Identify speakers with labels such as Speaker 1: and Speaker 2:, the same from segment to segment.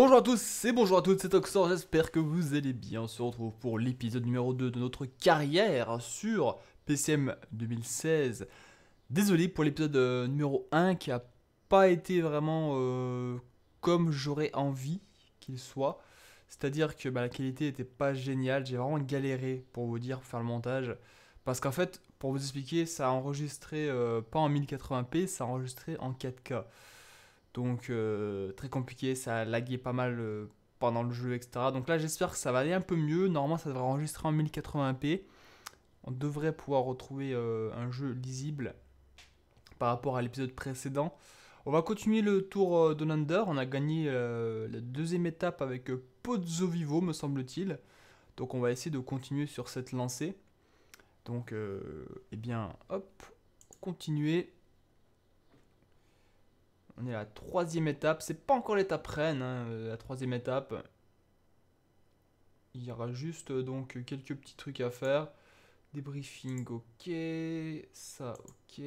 Speaker 1: Bonjour à tous, et bonjour à toutes, c'est Toxor, j'espère que vous allez bien. On se retrouve pour l'épisode numéro 2 de notre carrière sur PCM 2016. Désolé pour l'épisode euh, numéro 1 qui n'a pas été vraiment euh, comme j'aurais envie qu'il soit. C'est-à-dire que bah, la qualité était pas géniale, j'ai vraiment galéré pour vous dire, pour faire le montage. Parce qu'en fait, pour vous expliquer, ça a enregistré euh, pas en 1080p, ça a enregistré en 4K. Donc euh, très compliqué, ça a lagué pas mal euh, pendant le jeu, etc. Donc là j'espère que ça va aller un peu mieux. Normalement ça devrait enregistrer en 1080p. On devrait pouvoir retrouver euh, un jeu lisible par rapport à l'épisode précédent. On va continuer le tour de Nander. On a gagné la deuxième étape avec Pozzo Vivo, me semble-t-il. Donc on va essayer de continuer sur cette lancée. Donc, eh bien, hop, continuer. On est à la troisième étape. C'est pas encore l'étape reine, hein, euh, la troisième étape. Il y aura juste euh, donc quelques petits trucs à faire. Débriefing, ok. Ça, ok.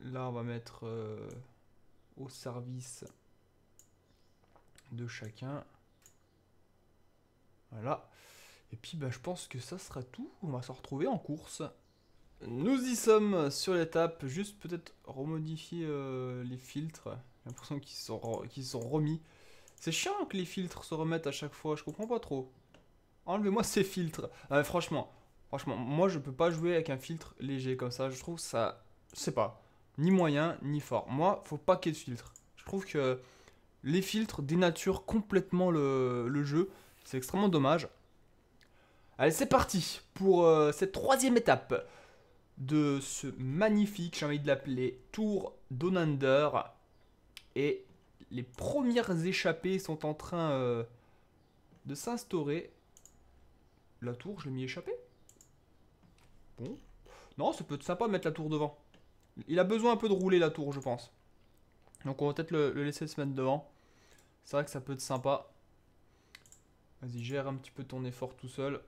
Speaker 1: Là, on va mettre euh, au service de chacun. Voilà. Et puis, bah, je pense que ça sera tout. On va se retrouver en course. Nous y sommes sur l'étape, juste peut-être remodifier euh, les filtres. J'ai l'impression qu'ils sont, sont remis. C'est chiant que les filtres se remettent à chaque fois, je comprends pas trop. Enlevez-moi ces filtres. Euh, franchement, franchement, moi je peux pas jouer avec un filtre léger comme ça. Je trouve ça, je sais pas, ni moyen ni fort. Moi, faut pas qu'il y ait de filtre. Je trouve que les filtres dénaturent complètement le, jeu. C'est extrêmement dommage. Allez, c'est parti pour euh, cette troisième étape de ce magnifique, j'ai envie de l'appeler, Tour Donander. Et les premières échappées sont en train euh, de s'instaurer. La tour, je l'ai mis échappée Bon. Non, ça peut être sympa de mettre la tour devant. Il a besoin un peu de rouler la tour, je pense. Donc on va peut-être le, laisser se mettre devant. C'est vrai que ça peut être sympa. Vas-y, gère un petit peu ton effort tout seul.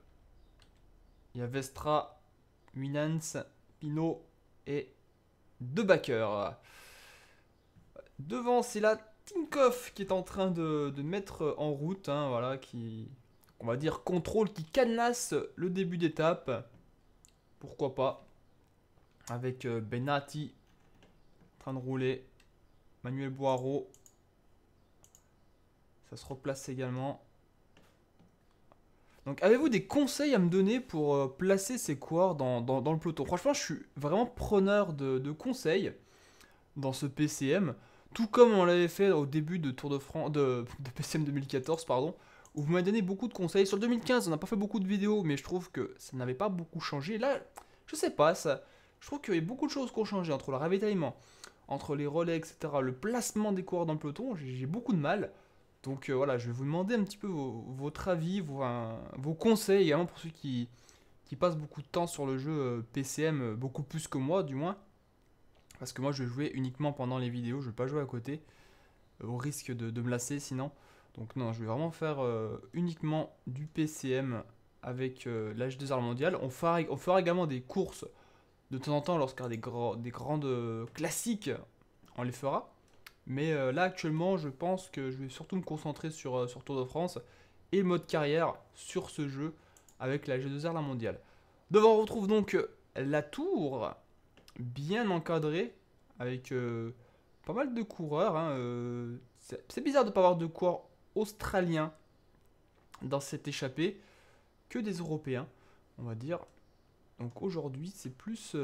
Speaker 1: Il y a Vestra, Minans Pino et Backer. Devant, c'est la Tinkoff qui est en train de, mettre en route, hein, voilà, qui, on va dire, contrôle, qui canasse le début d'étape. Pourquoi pas Avec euh, Benati en train de rouler. Manuel Boiro. Ça se replace également. Donc avez-vous des conseils à me donner pour euh, placer ces coureurs dans, le peloton Franchement, je suis vraiment preneur de, conseils dans ce PCM, tout comme on l'avait fait au début de Tour de France, de, PCM 2014, pardon, où vous m'avez donné beaucoup de conseils. Sur le 2015, on n'a pas fait beaucoup de vidéos, mais je trouve que ça n'avait pas beaucoup changé. Là, je sais pas, ça, je trouve qu'il y a beaucoup de choses qui ont changé entre le ravitaillement, entre les relais, etc., le placement des coureurs dans le peloton, j'ai beaucoup de mal. Donc euh, voilà, je vais vous demander un petit peu votre avis, vos, conseils également pour ceux qui, passent beaucoup de temps sur le jeu euh, PCM, euh, beaucoup plus que moi du moins. Parce que moi je vais jouer uniquement pendant les vidéos, je ne vais pas jouer à côté, au risque de, me lasser sinon. Donc non, je vais vraiment faire uniquement du PCM avec l'âge des armes mondiales. On fera, également des courses de temps en temps lorsqu'il y a des, des grandes classiques, on les fera. Mais euh, là, actuellement, je pense que je vais surtout me concentrer sur, euh, sur Tour de France et le mode carrière sur ce jeu avec la G2R La Mondiale. Devant, on retrouve donc euh, la tour, bien encadrée, avec pas mal de coureurs. Hein, c'est bizarre de ne pas avoir de coureurs australiens dans cette échappée que des Européens, on va dire. Donc aujourd'hui, c'est plus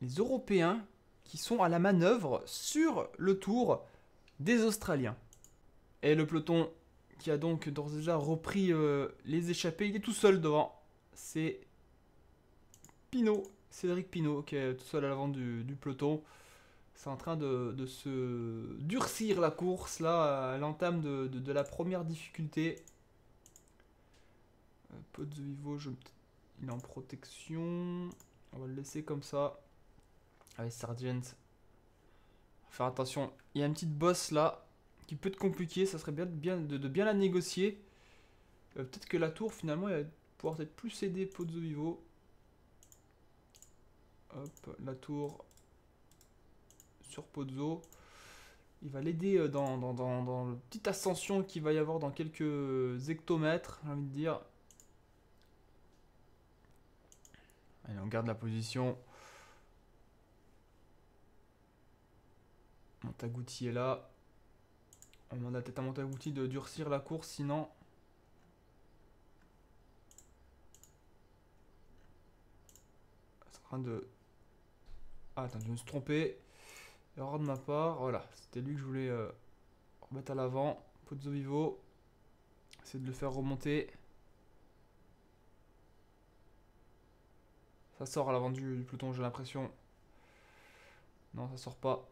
Speaker 1: les Européens qui sont à la manœuvre sur le tour des Australiens. Et le peloton qui a donc d'ores et déjà repris euh, les échappées, il est tout seul devant. C'est Pinot, Cédric Pinot, qui est tout seul à l'avant du, peloton. C'est en train de, se durcir la course, là, à l'entame de, la première difficulté. Euh, pot de Vivo, je... il est en protection. On va le laisser comme ça. Allez, ah Sargent. Faire attention. Il y a une petite boss là qui peut être compliquée, Ça serait bien, de, bien la négocier. Euh, peut-être que la tour finalement, elle va pouvoir peut-être plus aider Pozzo Vivo. Hop, la tour sur Pozzo. Il va l'aider euh, dans, dans, dans la petite ascension qu'il va y avoir dans quelques hectomètres, j'ai envie de dire. Allez, on garde la position. Montagouti est là. On demande à tête à Montagouti de durcir la course, sinon... C'est en train de... Ah, attends, je me suis trompé. Erreur de ma part. Voilà, c'était lui que je voulais euh, remettre à l'avant. Pozzo Vivo. Essayer de le faire remonter. Ça sort à l'avant du, du peloton, j'ai l'impression. Non, ça sort pas.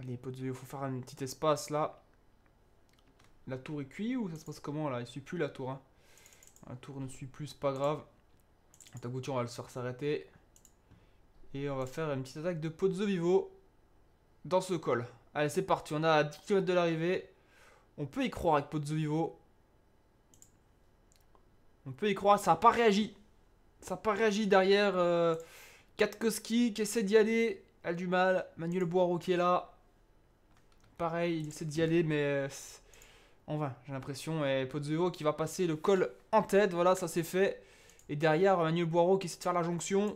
Speaker 1: Allez, Pozzo, il faut faire un petit espace là. La tour est cuite ou ça se passe comment là Il suit plus la tour. Hein. La tour ne suit plus, c'est pas grave. ta on va le faire s'arrêter. Et on va faire une petite attaque de Pozzo Vivo dans ce col. Allez, c'est parti. On a 10 km de l'arrivée. On peut y croire avec Pozzo Vivo. On peut y croire. Ça n'a pas réagi. Ça n'a pas réagi derrière Katkoski euh, Katkowski qui essaie d'y aller. Elle a du mal. Manuel Boiro qui est là pareil, il essaie d'y aller, mais euh, en vain, j'ai l'impression. Et Pozzo qui va passer le col en tête, voilà, ça c'est fait. Et derrière, euh, Manuel Boireau qui essaie de faire la jonction.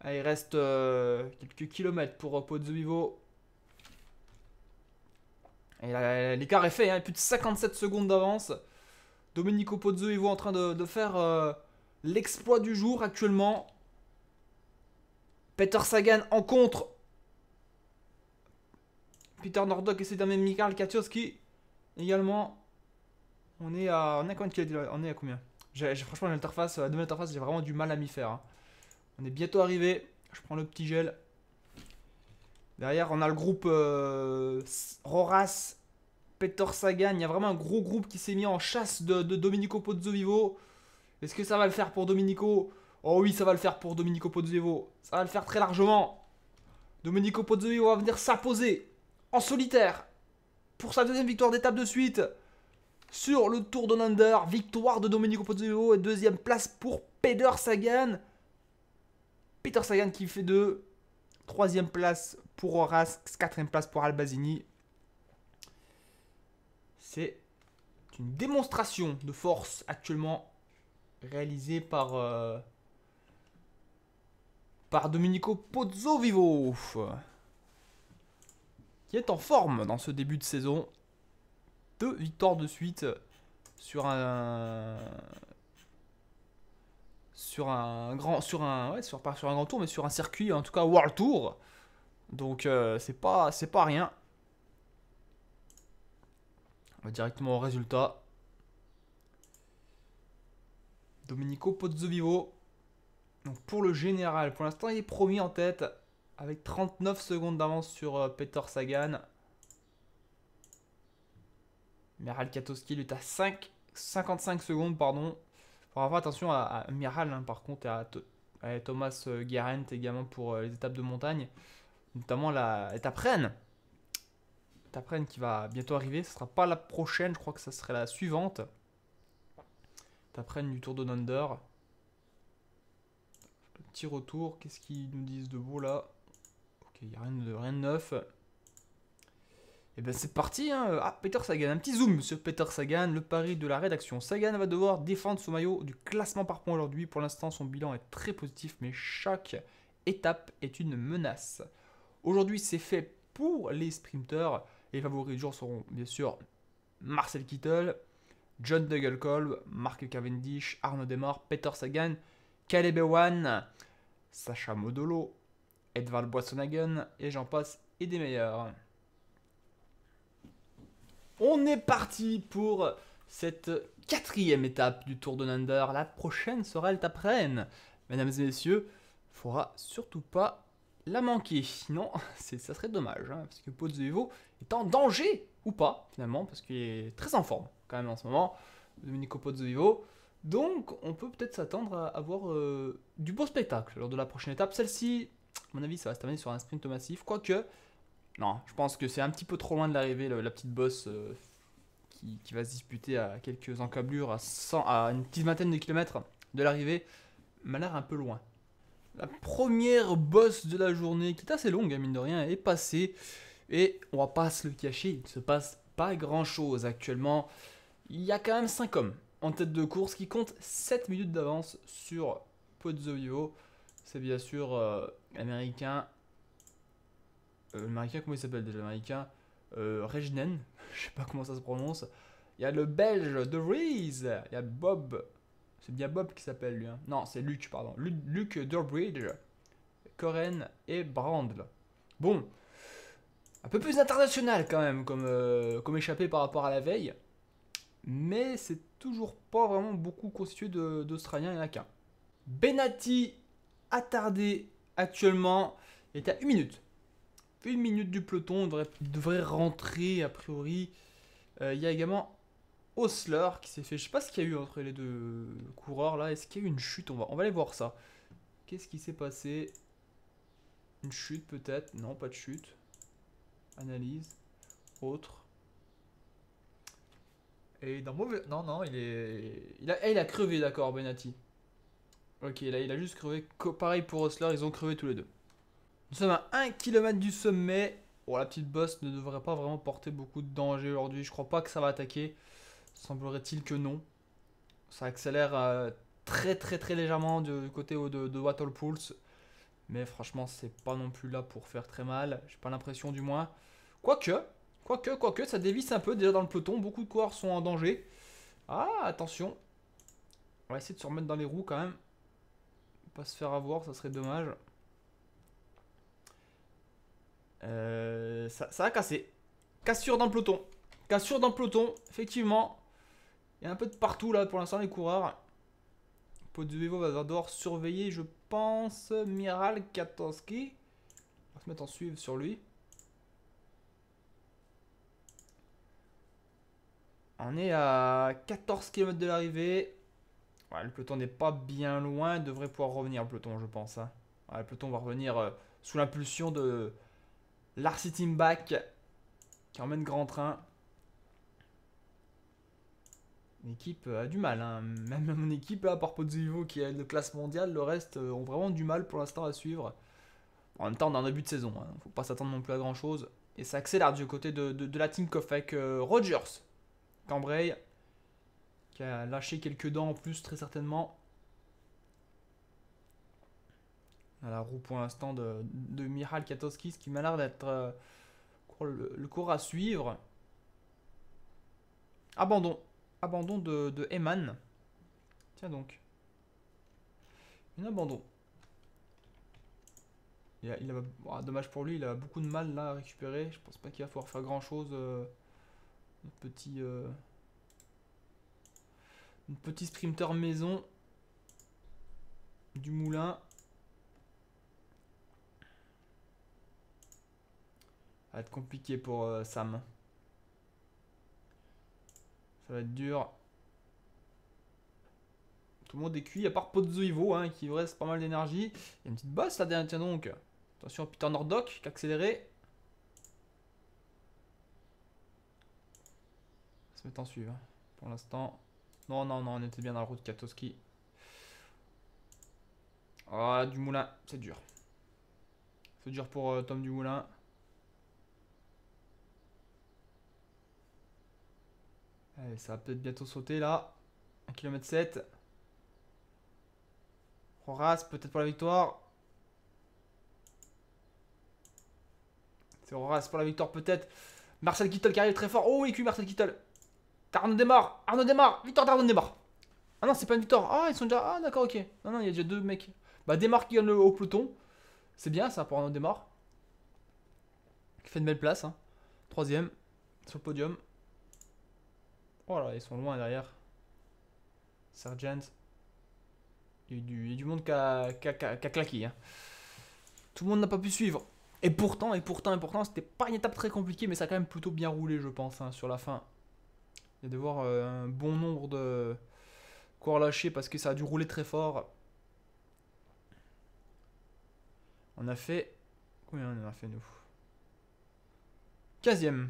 Speaker 1: Ah, il reste euh, quelques kilomètres pour Et l'écart est fait, hein, plus de 57 secondes d'avance. Domenico Pozzo en train de, faire l'exploit du jour actuellement. Peter Sagan en contre Peter Nordock et c'est un même Mikhail Également, on est à, on est à combien, j'ai Franchement, l'interface, interface, euh, j'ai vraiment du mal à m'y faire. Hein. On est bientôt arrivé. Je prends le petit gel. Derrière, on a le groupe euh, Roras, Sagan. Il y a vraiment un gros groupe qui s'est mis en chasse de, de Domenico Pozzovivo. Est-ce que ça va le faire pour Domenico Oh oui, ça va le faire pour Domenico Pozzovivo. Ça va le faire très largement. Domenico Pozzovivo va venir s'imposer en solitaire pour sa deuxième victoire d'étape de suite sur le Tour de Victoire de Domenico Pozzo et deuxième place pour Peter Sagan. Peter Sagan qui fait deux. Troisième place pour Horace, quatrième place pour Albazini. C'est une démonstration de force actuellement réalisée par, euh, par Domenico Pozzo Vivo qui est en forme dans ce début de saison. Deux victoires de suite sur un sur un grand sur un ouais, sur sur un grand tour mais sur un circuit en tout cas World Tour. Donc euh, c'est pas c'est pas rien. On va directement au résultat. Domenico Pozzovivo. Donc pour le général, pour l'instant il est promis en tête avec 39 secondes d'avance sur euh, Peter Sagan. Miral Katowski lutte à 5, 55 secondes, pardon. Pour avoir attention à, Miral, hein, par contre, et à, Thomas euh, Garent également pour euh, les étapes de montagne. Notamment la étape Rennes. Étape qui va bientôt arriver. Ce sera pas la prochaine, je crois que ça serait la suivante. Étape du Tour de Nonder. Petit retour, qu'est-ce qu'ils nous disent de beau là il n'y a rien de, rien neuf. Et eh ben c'est parti, hein. Ah, Peter Sagan, un petit zoom sur Peter Sagan, le pari de la rédaction. Sagan va devoir défendre son maillot du classement par points aujourd'hui. Pour l'instant, son bilan est très positif, mais chaque étape est une menace. Aujourd'hui, c'est fait pour les sprinteurs. les favoris du jour seront bien sûr Marcel Kittel, John Degelkolb, Mark Cavendish, Arnaud Demar, Peter Sagan, Caleb Ewan, Sacha Modolo, Edvard Boissonhagen, et j'en passe, et des meilleurs. On est parti pour cette quatrième étape du Tour de Nander. La prochaine sera l'étape Mesdames et messieurs, il faudra surtout pas la manquer. Sinon, ça serait dommage, hein, parce que Pozzovivo est en danger, ou pas, finalement, parce qu'il est très en forme, quand même, en ce moment, Domenico Pozzovivo. Donc, on peut peut-être s'attendre à avoir euh, du beau spectacle lors de la prochaine étape. Celle-ci, mon avis, ça va se terminer sur un sprint massif. Quoique, non, je pense que c'est un petit peu trop loin de l'arrivée, la petite bosse euh, qui, va se disputer à quelques encablures, à, 100, à une petite vingtaine de kilomètres de l'arrivée, m'a l'air un peu loin. La première bosse de la journée, qui est assez longue, hein, mine de rien, est passée. Et on va pas se le cacher, il ne se passe pas grand chose actuellement. Il y a quand même 5 hommes en tête de course qui comptent 7 minutes d'avance sur Pozzovivo c'est bien sûr euh, américain. Euh, américain, comment il s'appelle déjà Américain euh, Regnen, je sais pas comment ça se prononce. Il y a le belge de Rees, il y a Bob, c'est bien Bob qui s'appelle lui. Hein. Non, c'est Luc, pardon. Luc, Durbridge, Coren et Brandl. Bon, un peu plus international quand même comme, euh, comme échappé par rapport à la veille. Mais c'est toujours pas vraiment beaucoup constitué d'Australiens, et n'y Benati attardé actuellement. Il est à une minute. Une minute du peloton, devrait, rentrer a priori. Euh, il y a également Osler qui s'est fait. Je sais pas ce qu'il y a eu entre les deux coureurs là. Est-ce qu'il y a eu une chute on va, on va aller voir ça. Qu'est-ce qui s'est passé Une chute peut-être Non, pas de chute. Analyse. Autre. Et dans mauvais. Non, non, il est. Il a, il a crevé, d'accord, Benati. Ok, là il a juste crevé. Pareil pour Osler, ils ont crevé tous les deux. Nous sommes à 1 km du sommet. Oh la petite bosse ne devrait pas vraiment porter beaucoup de danger aujourd'hui. Je crois pas que ça va attaquer. Semblerait-il que non. Ça accélère euh, très très très légèrement du côté de, de, Wattle Pulse. Mais franchement, c'est pas non plus là pour faire très mal. J'ai pas l'impression du moins. Quoique, quoique, quoique, ça dévisse un peu déjà dans le peloton. Beaucoup de coureurs sont en danger. Ah, attention. On va essayer de se remettre dans les roues quand même pas se faire avoir, ça serait dommage. Euh, ça, a cassé. Cassure dans le peloton. Cassure dans le peloton, effectivement. Il y a un peu de partout là pour l'instant les coureurs. Poduevo va devoir surveiller, je pense, Miral Katowski. On va se mettre en suivre sur lui. On est à 14 km de l'arrivée le peloton n'est pas bien loin, devrait pouvoir revenir le peloton, je pense. Hein. le peloton va revenir euh, sous l'impulsion de Larcy Timback qui emmène grand train. L'équipe a du mal, hein. même mon équipe, à part Pozzovivo qui est de classe mondiale, le reste euh, ont vraiment du mal pour l'instant à suivre. En même temps, on est en début de saison, ne hein, faut pas s'attendre non plus à grand chose. Et ça accélère du côté de, la team Kofek Avec euh, Rogers. Cambrai qui a lâché quelques dents en plus très certainement. À la roue pour l'instant de, de Mihal ce qui m'a l'air d'être euh, le, cours à suivre. Abandon. Abandon de, de Eman. Tiens donc. Un abandon. Il, ah, dommage pour lui, il a beaucoup de mal là à récupérer. Je pense pas qu'il va pouvoir faire grand chose. Euh, petit... Euh, petit sprinter maison. Du moulin. Ça va être compliqué pour euh, Sam. Ça va être dur. Tout le monde est cuit, à part Pozzo Ivo, hein, qui reste pas mal d'énergie. Il y a une petite bosse là, tiens donc. Attention, Peter Nordoc, qui accéléré. On va se mettre en suivre, hein, pour l'instant. Non, non, non, on était bien dans la route, Katowski. Ah, du Moulin, c'est dur. C'est dur pour Tom euh, Tom Dumoulin. Allez, ça va peut-être bientôt sauter là. 1 km 7. Horace, peut-être pour la victoire. C'est Horace pour la victoire peut-être. Marcel Kittel qui arrive très fort. Oh, écu Marcel Kittel. Arnaud démarre Arnaud démarre Victoire d'Arnaud démarre Ah non, c'est pas une victoire. Ah, ils sont déjà. Ah, d'accord, ok. Non, non, il y a déjà deux mecs. Bah, démarre qui gagne le haut peloton. C'est bien ça pour Arnaud Démarre. Qui fait une belle place. Hein. Troisième. Sur le podium. Oh là, ils sont loin derrière. Sergeant. Il y a du, monde qui a, claqué. Hein. Tout le monde n'a pas pu suivre. Et pourtant, et pourtant, et pourtant, c'était pas une étape très compliquée, mais ça a quand même plutôt bien roulé, je pense, hein, sur la fin. Il y a de euh, un bon nombre de corps lâchés parce que ça a dû rouler très fort. On a fait. Combien on a fait nous 15ème.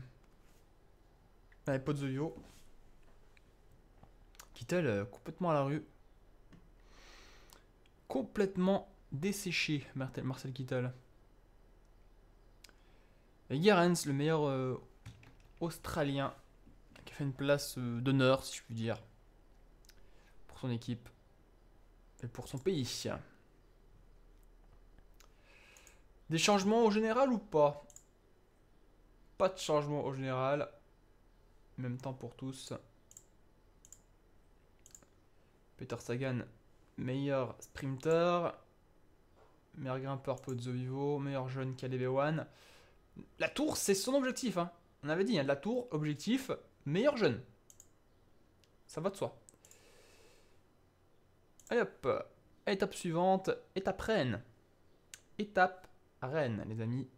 Speaker 1: Allez, Pozzoio. Kittel complètement à la rue. Complètement desséché, Marcel Kittel. Et le meilleur euh, Australien une place euh, d'honneur, si je puis dire, pour son équipe et pour son pays. Des changements au général ou pas Pas de changement au général. Même temps pour tous. Peter Sagan, meilleur sprinter. Meilleur grimpeur Pozzo Vivo, meilleur jeune Caleb La tour, c'est son objectif. Hein. On avait dit, hein, la tour, objectif, meilleur jeune. Ça va de soi. Allez hop, étape suivante, étape reine. Étape reine, les amis.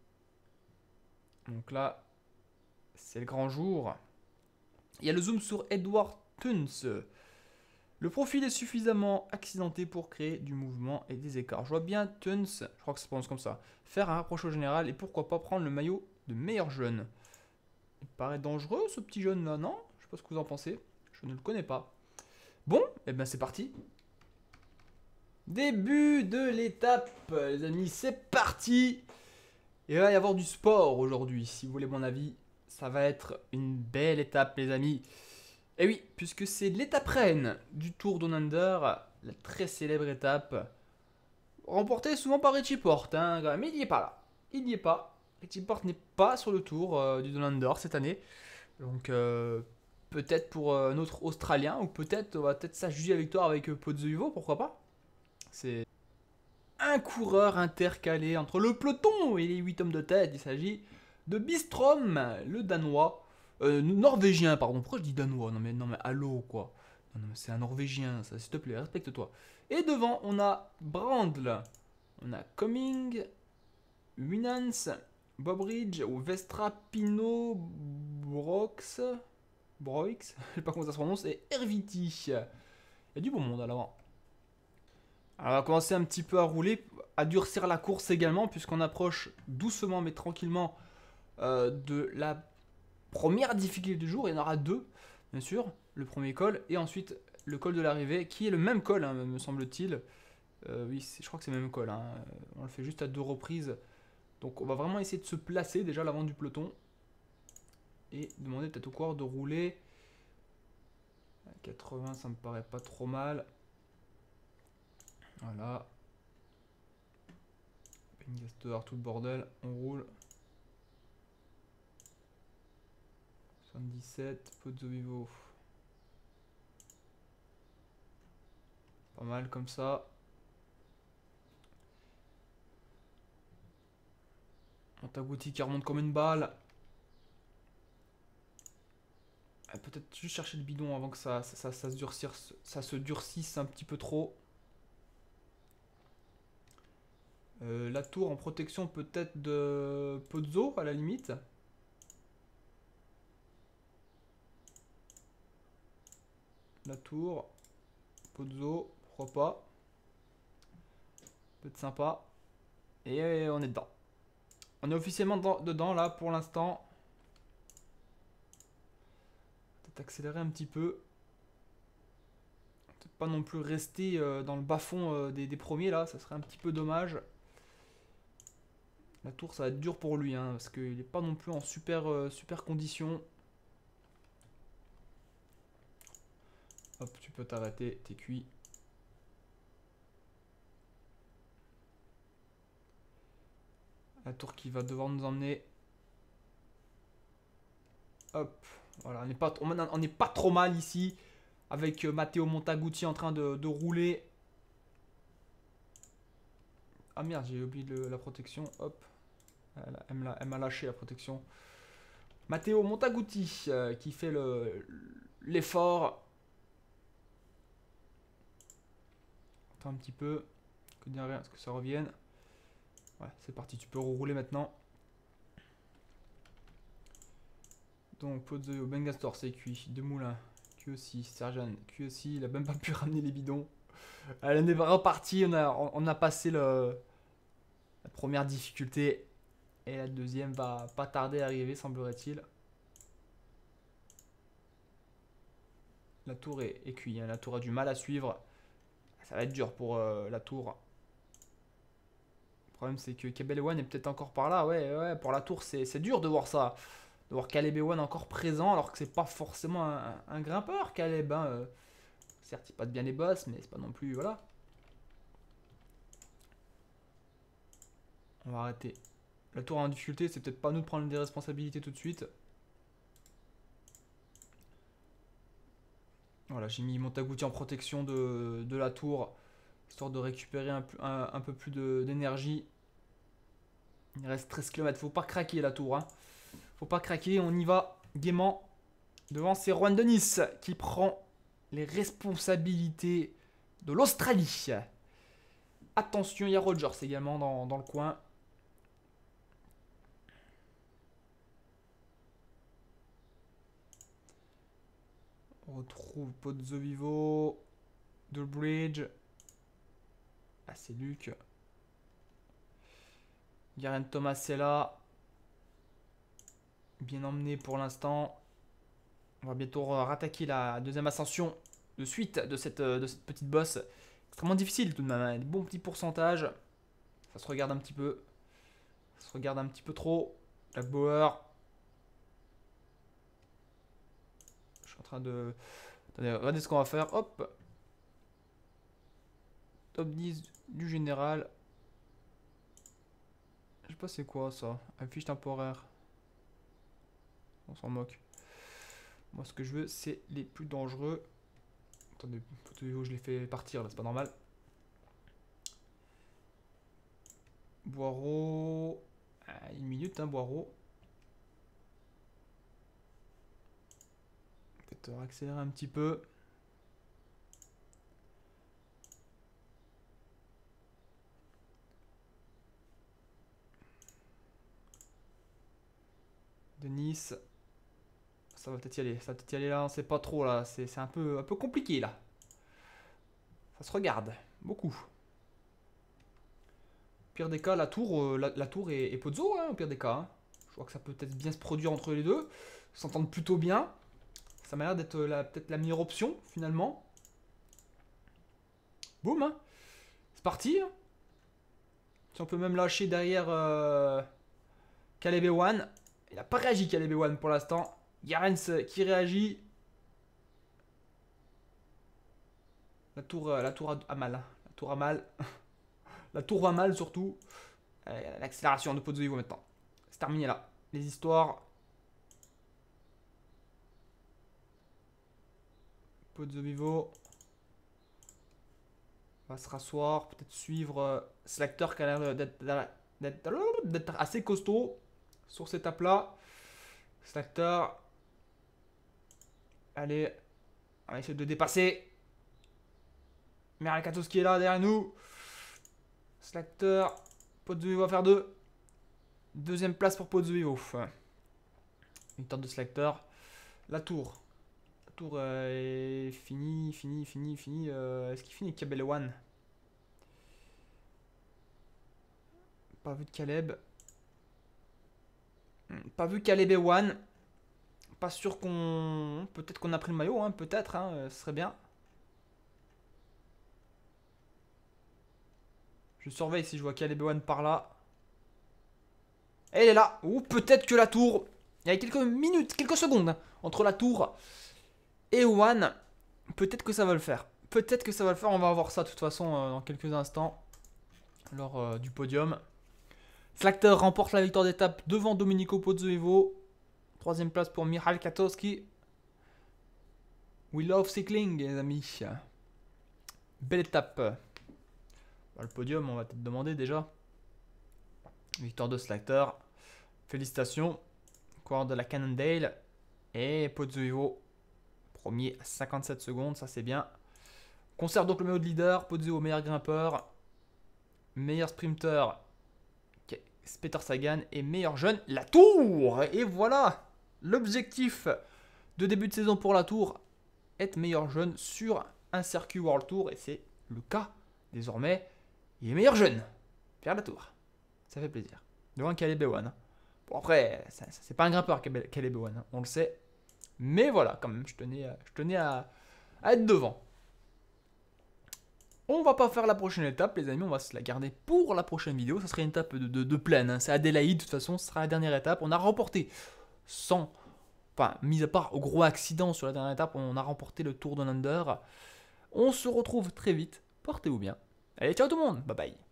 Speaker 1: Donc là, c'est le grand jour. Il y a le zoom sur Edward Tuns. Le profil est suffisamment accidenté pour créer du mouvement et des écarts. Je vois bien Tuns, je crois que ça se prononce comme ça, faire un rapprochement général et pourquoi pas prendre le maillot de meilleur jeune. Il paraît dangereux ce petit jeune là, non Je sais pas ce que vous en pensez. Je ne le connais pas. Bon, et eh ben, c'est parti. Début de l'étape, les amis, c'est parti. Et il va y avoir du sport aujourd'hui, si vous voulez mon avis. Ça va être une belle étape, les amis. Et eh oui, puisque c'est l'étape reine du Tour Down la très célèbre étape, remportée souvent par Richie Porte, hein, mais il n'y est pas là. Il n'y est pas. Petit Porte n'est pas sur le tour euh, du Donald d'Or cette année. Donc euh, peut-être pour euh, un autre Australien, ou peut-être on va peut-être la victoire avec Pozzuivo, pourquoi pas C'est un coureur intercalé entre le peloton et les 8 hommes de tête. Il s'agit de Bistrom, le Danois. norvégien, pardon. Pourquoi je dis Danois Non mais, non, mais allô quoi. non mais c'est un Norvégien, ça s'il te plaît, respecte-toi. Et devant, on a Brandl. On a Coming, Winans, Bobridge ou Pino Brox. Broix, je sais pas comment ça se prononce, et Herviti. Il y a du bon monde à l'avant. Alors, on va commencer un petit peu à rouler, à durcir la course également, puisqu'on approche doucement mais tranquillement euh, de la première difficulté du jour. Il y en aura deux, bien sûr. Le premier col, et ensuite le col de l'arrivée, qui est le même col, hein, me semble-t-il. Euh, oui, je crois que c'est le même col. Hein. On le fait juste à deux reprises donc on va vraiment essayer de se placer déjà l'avant du peloton. Et demander peut-être au coureur de rouler. 80, ça me paraît pas trop mal. Voilà. dehors tout le bordel. On roule. 77, Pozzo Vivo. Pas mal comme ça. Montaguti qui remonte comme une balle. Peut-être juste chercher le bidon avant que ça, ça, se durcisse, ça se durcisse un petit peu trop. Euh, la tour en protection peut-être de Pozzo à la limite. La tour, Pozzo, pourquoi pas. Peut-être sympa. Et on est dedans. On est officiellement dedans, là pour l'instant. Peut-être accélérer un petit peu. Peut-être pas non plus rester euh, dans le bas-fond euh, des, premiers là, ça serait un petit peu dommage. La tour ça va être dur pour lui hein, parce qu'il n'est pas non plus en super, euh, super condition. Hop, tu peux t'arrêter, t'es cuit. La tour qui va devoir nous emmener. Hop. Voilà, on n'est pas, est pas trop mal ici. Avec euh, Matteo Montaguti en train de, rouler. Ah merde, j'ai oublié la protection. Hop. Elle, m'a lâché la protection. Matteo Montaguti euh, qui fait l'effort. Attends un petit peu. Que rien, ce que ça revienne. Ouais, c'est parti, tu peux rouler maintenant. Donc, Pozoyo de Bengastor, c'est cuit. De Moulin, tu aussi. Sergeant, tu aussi. Il a même pas pu ramener les bidons. Elle est repartie. On a, on a passé la première difficulté. Et la deuxième va pas tarder à arriver, semblerait-il. La tour est, cuit, hein. La tour a du mal à suivre. Ça va être dur pour euh, la tour. Le problème, c'est que One est peut-être encore par là. Ouais, ouais, pour la tour, c'est dur de voir ça. De voir Caleb One encore présent, alors que c'est pas forcément un, grimpeur, Caleb. Hein, euh. certes, il de bien les boss mais c'est pas non plus. Voilà. On va arrêter. La tour en difficulté, c'est peut-être pas nous de prendre des responsabilités tout de suite. Voilà, j'ai mis Montagouti en protection de, de la tour histoire de récupérer un, peu plus d'énergie. Il reste 13 km, faut pas craquer la tour. Hein. Faut pas craquer, on y va gaiement. Devant, c'est Juan Denis qui prend les responsabilités de l'Australie. Attention, il y a Rogers également dans, le coin. On retrouve Pozzo Vivo, The Bridge. Ah, c'est Luc. Garen Thomas est là. Bien emmené pour l'instant. On va bientôt rattaquer la deuxième ascension de suite euh, de cette, petite bosse. Extrêmement difficile tout de même. Hein. Bon petit pourcentage. Ça se regarde un petit peu. Ça se regarde un petit peu trop. La bower, Je suis en train de... Attendez, regardez ce qu'on va faire. Hop. Top 10 du général. Je sais pas c'est quoi ça. Un fiche temporaire. On s'en moque. Moi ce que je veux c'est les plus dangereux. Attendez, je les fais partir là, c'est pas normal. Boireau. Ah, une minute, un hein, Boireau. Peut-être accélérer un petit peu. de Nice. Ça va peut-être y aller, ça va peut-être y aller là, on sait pas trop là, c'est un peu, un peu compliqué là. Ça se regarde, beaucoup. Pire des cas, la tour, euh, la, tour et, Pozzo, hein, au pire des cas. Hein. Je crois que ça peut peut-être bien se produire entre les deux, s'entendent plutôt bien. Ça m'a l'air d'être euh, peut-être la meilleure option finalement. Boum hein. C'est parti Si on peut même lâcher derrière euh, Caleb One. Il n'a pas réagi KDB1 pour l'instant. Yarens euh, qui réagit. La tour, euh, la tour à, mal. Hein. La tour a mal. la tour à mal surtout. Euh, l'accélération de Pozzo maintenant. C'est terminé là. Les histoires. Pozzo Vivo va se rasseoir, peut-être suivre l'acteur qui a l'air d'être assez costaud sur cette étape-là. Slakter, Allez, on essayer de dépasser. Merakatos qui est là derrière nous. Slakter, Podzuivo va faire deux. Deuxième place pour ouf. Une tente de Slakter. La tour. La tour euh, est finie, finie, finie, finie. Euh, est-ce qu'il finit One Pas vu de Caleb. Pas vu Caleb One. Pas sûr qu'on... Peut-être qu'on a pris le maillot, hein, peut-être, hein, euh, ce serait bien. Je surveille si je vois Caleb One par là. elle est là Ou peut-être que la tour Il y a quelques minutes, quelques secondes hein, entre la tour et One. Peut-être que ça va le faire. Peut-être que ça va le faire, on va voir ça de toute façon euh, dans quelques instants lors euh, du podium. Slakter remporte la victoire d'étape devant Domenico Pozzoevo. Troisième place pour Mihal Katowski. We love cycling, les amis. Belle étape. le podium, on va peut-être demander déjà. Victoire de Slakter. Félicitations. Coureur de la Cannondale. Et Pozzoevo, premier à 57 secondes, ça c'est bien. Conserve donc le maillot de leader. Pozzoevo, meilleur grimpeur. Meilleur sprinter Peter Sagan est meilleur jeune, la tour Et voilà l'objectif de début de saison pour la tour, être meilleur jeune sur un circuit World Tour, et c'est le cas désormais. Il est meilleur jeune, Pierre Tour, Ça fait plaisir. Devant Caleb Ewan. Hein. Bon après, c'est pas un grimpeur Caleb Ewan, hein. on le sait. Mais voilà, quand même, je tenais, euh, je tenais à être devant. On va pas faire la prochaine étape, les amis, on va se la garder pour la prochaine vidéo. Ça serait une étape de, de, pleine, hein. c'est Adélaïde, de toute façon, ce sera la dernière étape. On a remporté sans, enfin, mis à part au gros accident sur la dernière étape, on a remporté le Tour de l'Under. On se retrouve très vite, portez-vous bien. Allez, ciao tout le monde, bye bye.